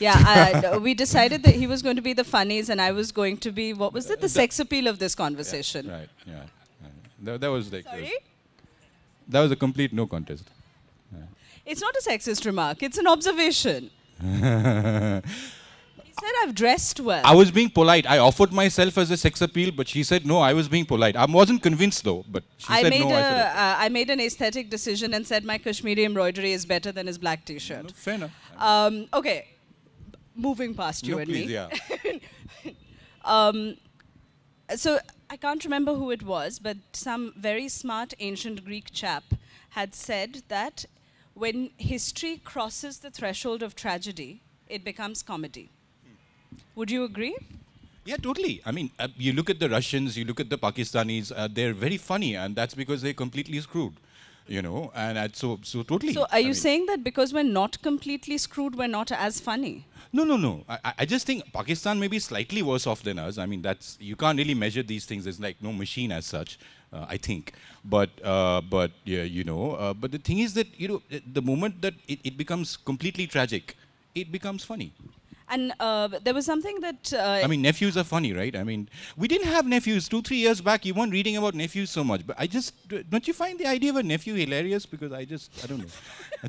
Yeah, uh, we decided that he was going to be the funnies and I was going to be, what was it, the, uh, sex appeal of this conversation. Yeah, right, yeah. That, that, was like... Sorry? that was a complete no contest. Yeah. It's not a sexist remark, it's an observation. he said, I've dressed well. I was being polite. I offered myself as a sex appeal, but she said no, I was being polite. I wasn't convinced though, but she I said made no. A, I, said uh, I made an aesthetic decision and said my Kashmiri embroidery is better than his black t shirt. No, fair enough. Um, okay moving past you no, and please, me. Yeah. um, so I can't remember who it was, but some very smart ancient Greek chap had said that when history crosses the threshold of tragedy, it becomes comedy. Would you agree? Yeah, totally. I mean, uh, you look at the Russians, you look at the Pakistanis, uh, they're very funny, and that's because they're completely screwed you know, and I'd so so totally. So are I you mean, saying that because we're not completely screwed, we're not as funny? No, no, no. I, I just think Pakistan may be slightly worse off than us. I mean, that's you can't really measure these things. There's like no machine as such. Uh, I think, but uh, but yeah, you know. Uh, but the thing is that you know, the moment that it, it becomes completely tragic, it becomes funny. And uh, there was something that. Uh, I mean, nephews are funny, right? I mean, we didn't have nephews. Two, three years back, you weren't reading about nephews so much. But I just. Don't you find the idea of a nephew hilarious? Because I just. I don't know. I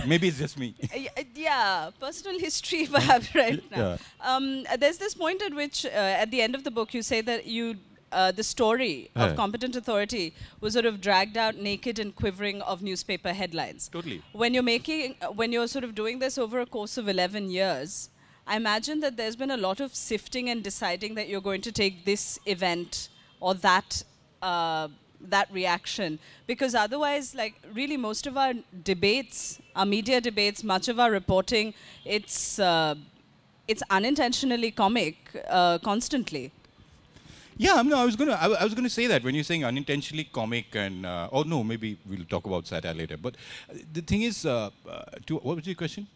so maybe it's just me. Uh, yeah, personal history, perhaps, right now. Yeah. Um, there's this point at which, uh, at the end of the book, you say that you uh, the story yeah. of competent authority was sort of dragged out naked and quivering of newspaper headlines. Totally. When you're making, uh, when you're sort of doing this over a course of 11 years, I imagine that there's been a lot of sifting and deciding that you're going to take this event or that. Uh, that reaction because otherwise like really most of our debates our media debates much of our reporting it's uh, it's unintentionally comic uh, constantly yeah, no, I was gonna, I, I, was gonna say that when you're saying unintentionally comic and, uh, oh no, maybe we'll talk about satire later. But uh, the thing is, uh, uh, to, what was your question?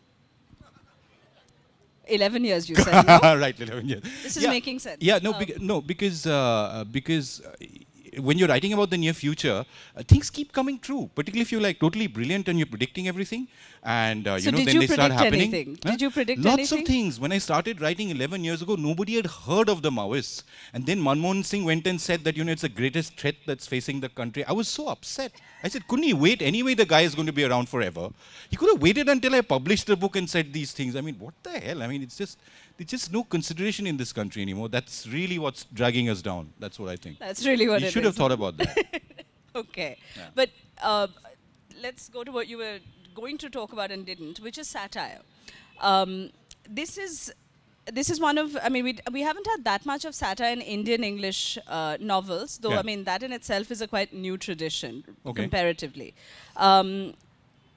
Eleven years, you said. No? right, eleven years. This is yeah. making sense. Yeah, no, oh. beca no, because uh, uh, because when you're writing about the near future, uh, things keep coming true. Particularly if you're like totally brilliant and you're predicting everything, and uh, you so know then you they start happening. Anything? Did you predict Lots anything? of things. When I started writing 11 years ago, nobody had heard of the Maoists, and then Manmohan Singh went and said that you know it's the greatest threat that's facing the country. I was so upset. I said, couldn't he wait? Anyway, the guy is going to be around forever. He could have waited until I published the book and said these things. I mean, what the hell? I mean, it's just there's just no consideration in this country anymore. That's really what's dragging us down. That's what I think. That's really what you it should have thought about that. okay, yeah. but uh, let's go to what you were going to talk about and didn't, which is satire. Um, this is this is one of i mean we, we haven't had that much of satire in indian english uh, novels though yeah. i mean that in itself is a quite new tradition okay. comparatively um,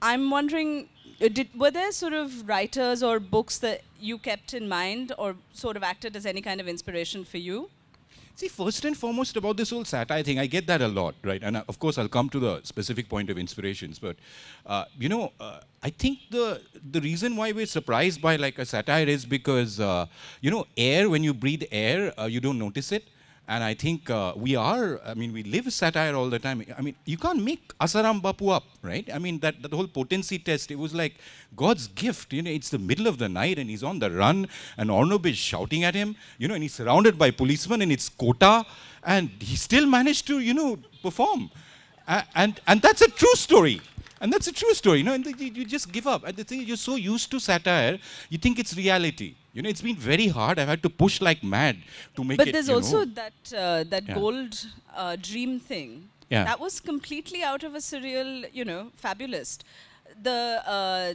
i'm wondering uh, did were there sort of writers or books that you kept in mind or sort of acted as any kind of inspiration for you? See, first and foremost about this whole satire thing, I get that a lot, right? And uh, of course, I'll come to the specific point of inspirations. But, uh, you know, uh, I think the the reason why we're surprised by like a satire is because, uh, you know, air, when you breathe air, uh, you don't notice it. And I think uh, we are, I mean, we live satire all the time. I mean, you can't make Asaram Bapu up, right? I mean, that, that whole potency test, it was like God's gift. You know, it's the middle of the night and he's on the run and Ornob is shouting at him, you know, and he's surrounded by policemen and it's Kota and he still managed to, you know, perform. and, and that's a true story. And that's a true story. You know, and the, you just give up. And the thing is, you're so used to satire, you think it's reality. You know, it's been very hard. I've had to push like mad to make but it. But there's also know. that uh, that yeah. gold uh, dream thing. Yeah. That was completely out of a surreal, you know, fabulist. The uh,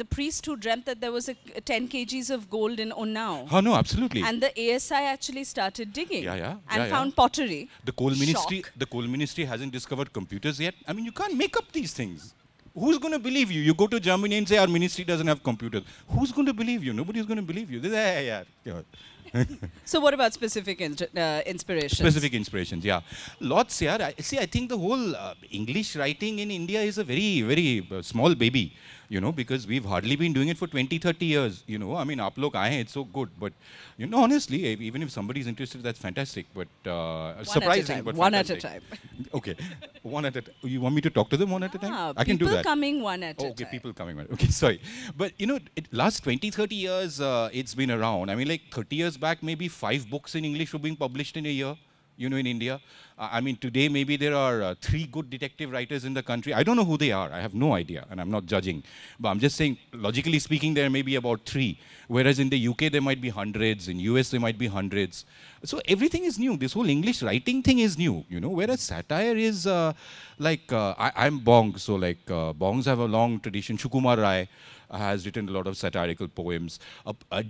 the priest who dreamt that there was a, a 10 kgs of gold in Onnao. Oh no, absolutely. And the ASI actually started digging. Yeah, yeah. And yeah, found yeah. pottery. The coal ministry, Shock. the coal ministry hasn't discovered computers yet. I mean, you can't make up these things. Who's going to believe you? You go to Germany and say our ministry doesn't have computers. Who's going to believe you? Nobody's going to believe you. Yeah, yeah, yeah. so what about specific in uh, inspirations? Specific inspirations, yeah. Lots, yeah. I, see, I think the whole uh, English writing in India is a very, very uh, small baby you know, because we've hardly been doing it for 20, 30 years, you know. I mean, aap I aaye, it's so good. But, you know, honestly, even if somebody's interested, that's fantastic. But uh, surprising, but One fantastic. at a time. okay. One at a time. You want me to talk to them one at a ah, time? Ah, I can do that. People coming one at oh, a time. Okay, people coming one. Okay, sorry. But, you know, it, last 20, 30 years, uh, it's been around. I mean, like 30 years back, maybe five books in English were being published in a year you know, in India. Uh, I mean, today maybe there are uh, three good detective writers in the country. I don't know who they are. I have no idea, and I'm not judging. But I'm just saying, logically speaking, there may be about three. Whereas in the UK, there might be hundreds. In US, there might be hundreds. So everything is new. This whole English writing thing is new, you know, whereas satire is uh, like, uh, I, am Bong, so like uh, Bongs have a long tradition. Shukumar Rai has written a lot of satirical poems.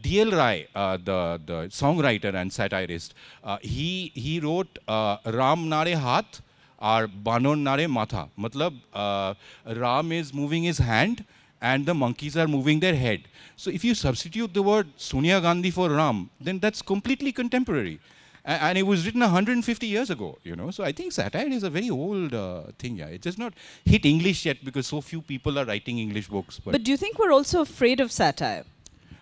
D.L. Rai, uh, the, the songwriter and satirist, uh, he, he wrote uh, Ram Nare Hath, or banon nare matha. Matlab, uh, Ram is moving his hand and the monkeys are moving their head. So if you substitute the word Sonia Gandhi for Ram, then that's completely contemporary and it was written 150 years ago, you know. So I think satire is a very old uh, thing. Yeah, it does not hit English yet because so few people are writing English books. But, but do you think we're also afraid of satire?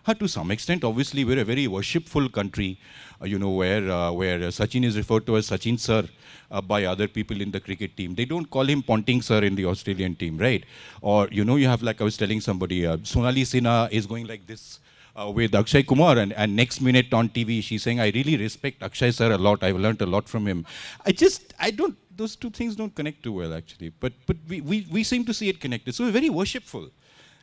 Uh, to some extent, obviously, we're a very worshipful country, uh, you know, where uh, where Sachin is referred to as Sachin sir uh, by other people in the cricket team. They don't call him Ponting sir in the Australian team, right? Or you know, you have like I was telling somebody, uh, Sonali Sinha is going like this uh, with Akshay Kumar, and, and next minute on TV, she's saying, I really respect Akshay sir a lot. I've learned a lot from him. I just, I don't, those two things don't connect too well, actually. But, but we, we, we seem to see it connected. So we're very worshipful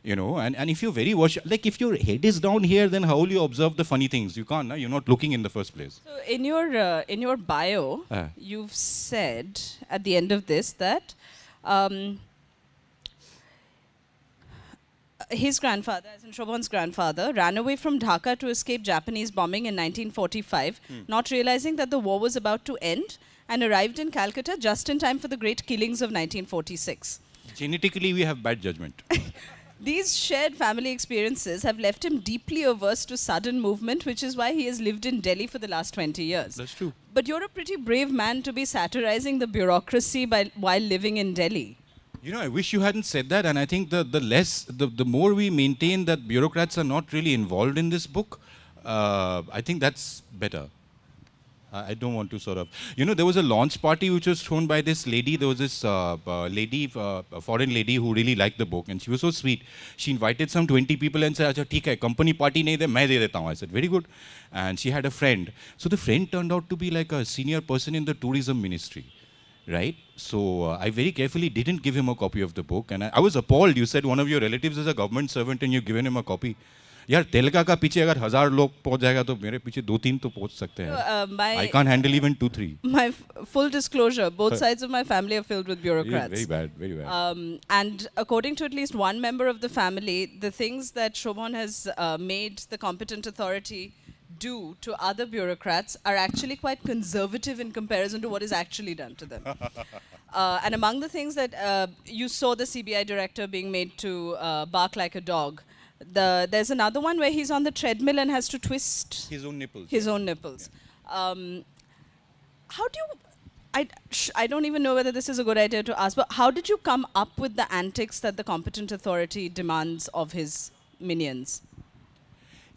you know and, and if you're very worship like if your head is down here then how will you observe the funny things you can't no? you're not looking in the first place so in your uh, in your bio uh. you've said at the end of this that um, his grandfather, as in Shobhan's grandfather, ran away from Dhaka to escape Japanese bombing in 1945, not realizing that the war was about to end, and arrived in Calcutta just in time for the great killings of 1946. Genetically, we have bad judgment. These shared family experiences have left him deeply averse to sudden movement, which is why he has lived in Delhi for the last 20 years. That's true. But you're a pretty brave man to be satirizing the bureaucracy by, while living in Delhi. You know, I wish you hadn't said that. And I think the, the less, the, the more we maintain that bureaucrats are not really involved in this book, uh, I think that's better. I don't want to sort of, you know, there was a launch party which was thrown by this lady. There was this uh, uh, lady, uh, a foreign lady who really liked the book, and she was so sweet. She invited some 20 people and said, "Acha, theek hai, company party nahi de, main de deta I said, "Very good." And she had a friend. So the friend turned out to be like a senior person in the tourism ministry right? So uh, I very carefully didn't give him a copy of the book. And I, was appalled. You said one of your relatives is a government servant and you've given him a copy. Yeah, तेलका का पीछे अगर हजार लोग पहुंच जाएगा तो मेरे पीछे दो तीन तो पहुंच सकते I can't handle even two 3 My full disclosure, both sides of my family are filled with bureaucrats. Very bad, very bad. Um, and according to at least one member of the family, the things that Shobhan has uh, made the competent authority do to other bureaucrats are actually quite conservative in comparison to what is actually done to them. uh, and among the things that uh, you saw the CBI director being made to uh, bark like a dog, the, there's another one where he's on the treadmill and has to twist his own nipples. His yeah. own nipples. Yeah. Um, how do you I, I don't even know whether this is a good idea to ask, but how did you come up with the antics that the competent authority demands of his minions?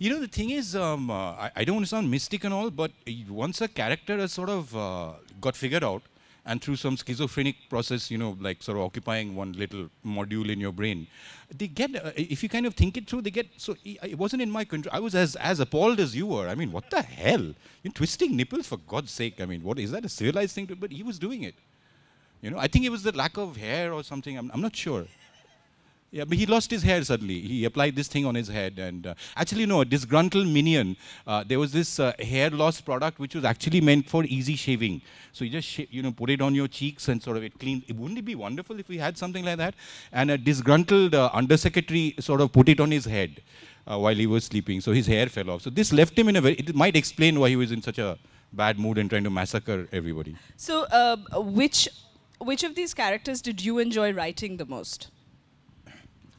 You know, the thing is, um, uh, I, I, don't want to sound mystic and all, but uh, once a character has sort of uh, got figured out, and through some schizophrenic process, you know, like sort of occupying one little module in your brain, they get, uh, if you kind of think it through, they get, so it wasn't in my control. I was as, as appalled as you were. I mean, what the hell? You're twisting nipples, for God's sake. I mean, what is that a civilized thing to, but he was doing it. You know, I think it was the lack of hair or something. I'm, I'm not sure. Yeah, but he lost his hair suddenly. He applied this thing on his head. And uh, actually, no, a disgruntled minion. Uh, there was this uh, hair loss product which was actually meant for easy shaving. So you just, you know, put it on your cheeks and sort of it cleaned. Wouldn't it be wonderful if we had something like that? And a disgruntled uh, undersecretary sort of put it on his head uh, while he was sleeping. So his hair fell off. So this left him in a very, it might explain why he was in such a bad mood and trying to massacre everybody. So uh, which, which of these characters did you enjoy writing the most?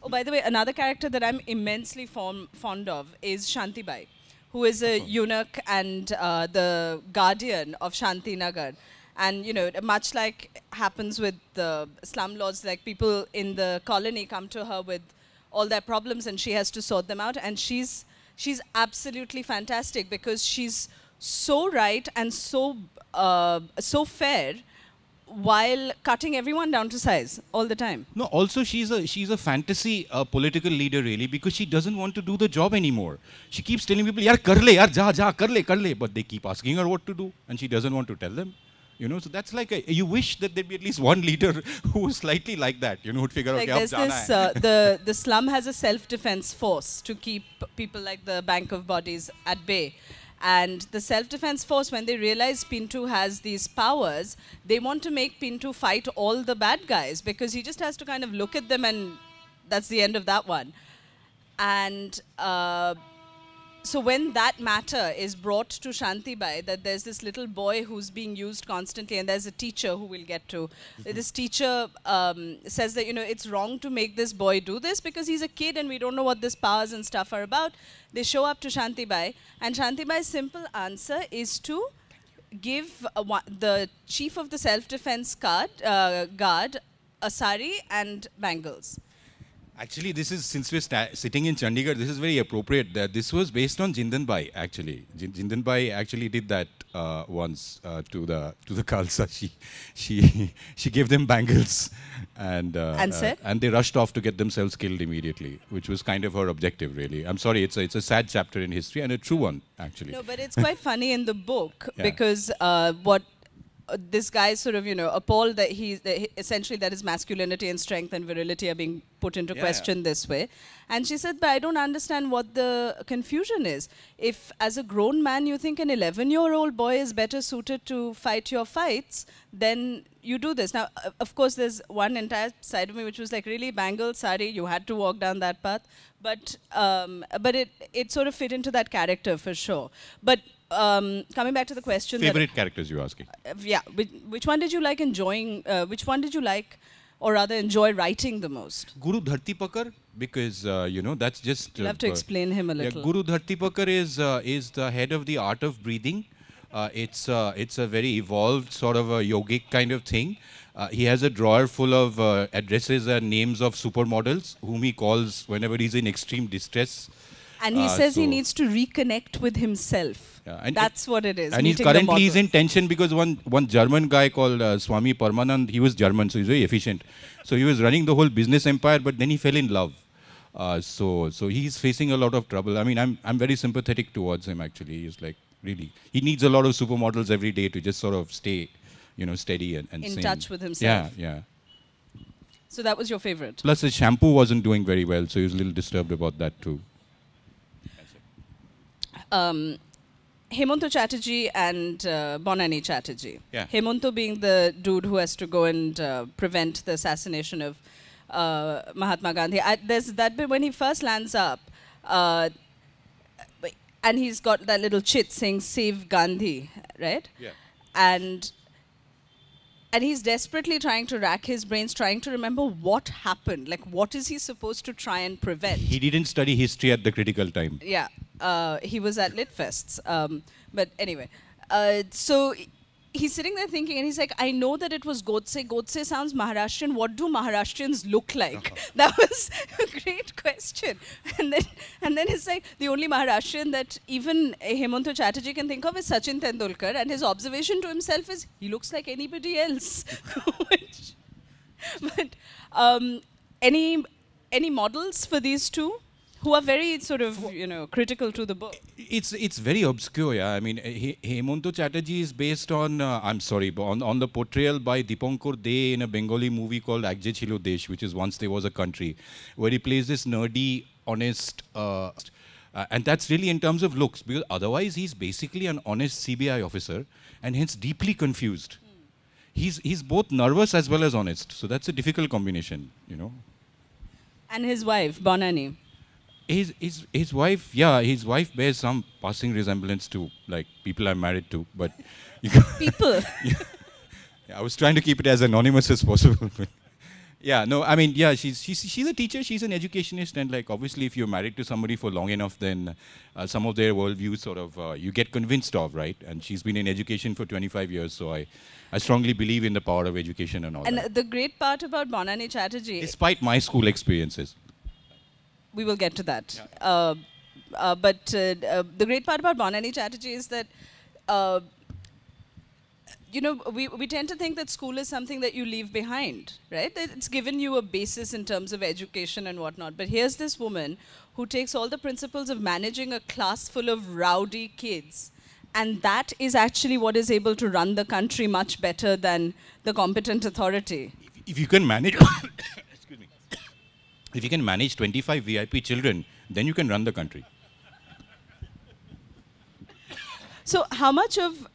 Oh, by the way, another character that I'm immensely fond of is Shanti Bai, who is a uh-huh. eunuch and uh, the guardian of Shanti Nagar, And, you know, much like happens with the slum lords, like people in the colony come to her with all their problems and she has to sort them out. And she's, she's absolutely fantastic because she's so right and so, uh, so fair while cutting everyone down to size all the time. No, also she's a she's a fantasy uh, political leader really because she doesn't want to do the job anymore. She keeps telling people, "Yar karle, yar ja ja karle karle," but they keep asking her what to do, and she doesn't want to tell them. You know, so that's like a, you wish that there'd be at least one leader who was slightly like that. You know, who'd figure like out. There's this, uh, the the slum has a self-defense force to keep people like the Bank of Bodies at bay and the self defense force, when they realize Pintu has these powers, they want to make Pintu fight all the bad guys because he just has to kind of look at them and that's the end of that one. And. Uh, so when that matter is brought to Shanti Bai, that there's this little boy who's being used constantly, and there's a teacher who we'll get to. Mm-hmm. This teacher um, says that you know it's wrong to make this boy do this because he's a kid and we don't know what these powers and stuff are about. They show up to Shanti Bai, and Shanti Bai's simple answer is to give uh, wa- the chief of the self-defense guard, uh, guard a sari and bangles. Actually, this is, since we're sitting in Chandigarh, this is very appropriate. That this was based on Jindan Bhai, actually. J Jindan Bhai actually did that uh, once uh, to the to the Khalsa. She she she gave them bangles, and uh, and, uh, and they rushed off to get themselves killed immediately, which was kind of her objective, really. I'm sorry, it's a, it's a sad chapter in history and a true one, actually. No, but it's quite funny in the book yeah. because uh, what uh, this guy's sort of you know appalled that he's that he, essentially that his masculinity and strength and virility are being put into yeah, question yeah. this way and she said but i don't understand what the confusion is if as a grown man you think an 11 year old boy is better suited to fight your fights then you do this now uh, of course there's one entire side of me which was like really bangle sari you had to walk down that path but um, but it it sort of fit into that character for sure but um, coming back to the question. Favorite characters you're asking. Uh, yeah. Which, which, one did you like enjoying? Uh, which one did you like, or rather enjoy writing the most? Guru Dharti Pakar, because uh, you know that's just. you have to uh, explain him a little. Yeah, Guru Dhartipakar is uh, is the head of the art of breathing. Uh, it's it's a very evolved sort of a yogic kind of thing. he has a drawer full of addresses and names of supermodels whom he calls whenever he's in extreme distress. And he uh, says so he needs to reconnect with himself. Yeah, and That's it, what it is. And he's currently he's in tension because one, one German guy called uh, Swami Parmanand, he was German, so he's very efficient. So he was running the whole business empire, but then he fell in love. Uh, so, so he's facing a lot of trouble. I mean, I'm, I'm very sympathetic towards him actually. He's like, really, he needs a lot of supermodels every day to just sort of stay, you know, steady and, and in sane. touch with himself. Yeah, yeah. So that was your favorite. Plus, his shampoo wasn't doing very well, so he was a little disturbed about that too um, Hemonto Chatterjee and uh, Bonani Chatterjee. Yeah. Hemonto being the dude who has to go and uh, prevent the assassination of uh, Mahatma Gandhi. I, there's that bit when he first lands up, uh, and he's got that little chit saying "Save Gandhi," right? Yeah. And and he's desperately trying to rack his brains, trying to remember what happened. Like, what is he supposed to try and prevent? He didn't study history at the critical time. Yeah. Uh, he was at Litfests. Um, but anyway, uh, so he's sitting there thinking, and he's like, I know that it was Godse. Godse sounds Maharashtrian. What do Maharashtrians look like? Uh-huh. That was a great question. And then, and then it's like the only Maharashtrian that even Hemant Chatterjee can think of is Sachin Tendulkar, and his observation to himself is he looks like anybody else. Which, but um, any any models for these two? who are very sort of, you know, critical to the book. It's it's very obscure, yeah. I mean, Hemant Hemanto Chatterjee is based on, uh, I'm sorry, on, on the portrayal by Dipankar De in a Bengali movie called Agje Chilo Desh, which is Once There Was a Country, where he plays this nerdy, honest... Uh, uh, and that's really in terms of looks, because otherwise he's basically an honest CBI officer and hence deeply confused. Mm. He's, he's both nervous as well as honest. So that's a difficult combination, you know. And his wife, Bonani his his his wife yeah his wife bears some passing resemblance to like people i'm married to but people yeah, i was trying to keep it as anonymous as possible yeah no i mean yeah she's she's she's a teacher she's an educationist and like obviously if you're married to somebody for long enough then uh, some of their worldviews sort of uh, you get convinced of right and she's been in education for 25 years so i I strongly believe in the power of education and all and that. the great part about Bonani Chatterjee. Despite my school experiences we will get to that. Yeah. Uh, uh but uh, uh, the great part about Bonani Chatterjee is that, uh, you know, we, we tend to think that school is something that you leave behind, right? That it's given you a basis in terms of education and whatnot. But here's this woman who takes all the principles of managing a class full of rowdy kids. And that is actually what is able to run the country much better than the competent authority. If, if you can manage if you can manage 25 VIP children, then you can run the country. So, how much of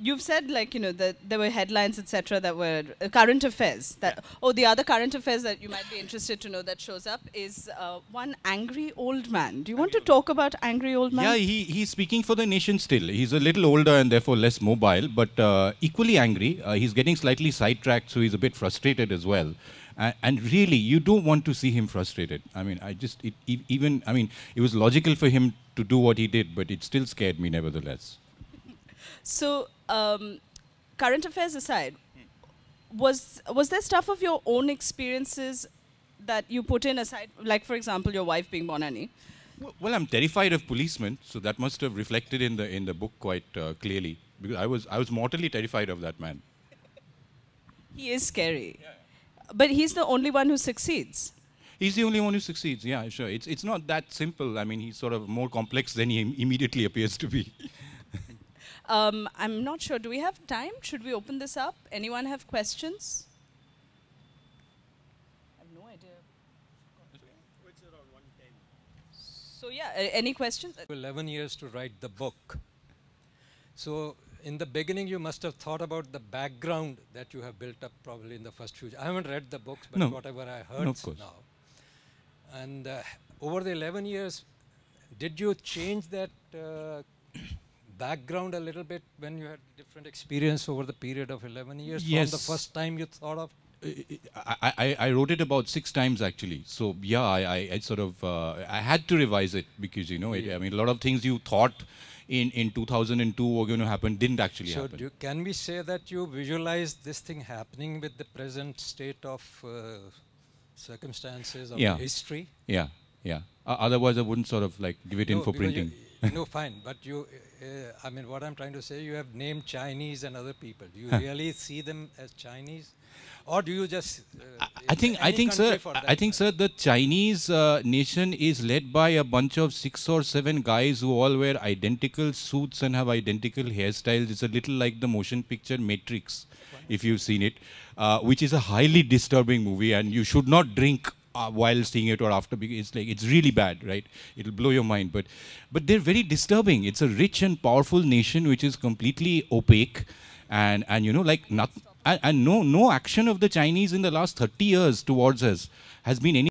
you've said like you know that there were headlines etc that were uh, current affairs that yeah. oh the other current affairs that you might be interested to know that shows up is uh, one angry old man do you want to talk about angry old man yeah he he's speaking for the nation still he's a little older and therefore less mobile but uh, equally angry uh, he's getting slightly sidetracked so he's a bit frustrated as well and really, you don't want to see him frustrated. I mean, I just, it, even, I mean, it was logical for him to do what he did, but it still scared me nevertheless. so, um, current affairs aside, was, was there stuff of your own experiences that you put in aside, like for example, your wife being Bonani? Well, well, I'm terrified of policemen, so that must have reflected in the in the book quite uh, clearly because I was I was mortally terrified of that man. he is scary. Yeah. But he's the only one who succeeds. He's the only one who succeeds, yeah, sure. It's, it's not that simple. I mean, he's sort of more complex than he Im immediately appears to be. um, I'm not sure. Do we have time? Should we open this up? Anyone have questions? I have no idea. So, yeah, uh, any questions? 11 years to write the book. So, in the beginning, you must have thought about the background that you have built up probably in the first few. I haven't read the books, but no. whatever I heard no, now. And uh, over the 11 years, did you change that uh, background a little bit when you had different experience over the period of 11 years yes. from the first time you thought of I, I, I, wrote it about six times actually. So yeah, I, I, I sort of uh, I had to revise it because you know it, I mean a lot of things you thought in, in 2002 were going to happen didn't actually so happen. So can we say that you visualize this thing happening with the present state of uh, circumstances of yeah. history? Yeah, yeah. Uh, otherwise, I wouldn't sort of like give it no, in for printing. You, no, fine. But you, uh, I mean, what I'm trying to say, you have named Chinese and other people. Do you really see them as Chinese? or do you just? Uh, I, think I think sir I think sir the Chinese uh, nation is led by a bunch of six or seven guys who all wear identical suits and have identical hairstyles. It's a little like the motion picture Matrix, if you've seen it, uh, which is a highly disturbing movie, and you should not drink uh, while seeing it or after it's like it's really bad right it'll blow your mind but but they're very disturbing it's a rich and powerful nation which is completely opaque and and you know like nothing and no, no action of the Chinese in the last 30 years towards us has been any.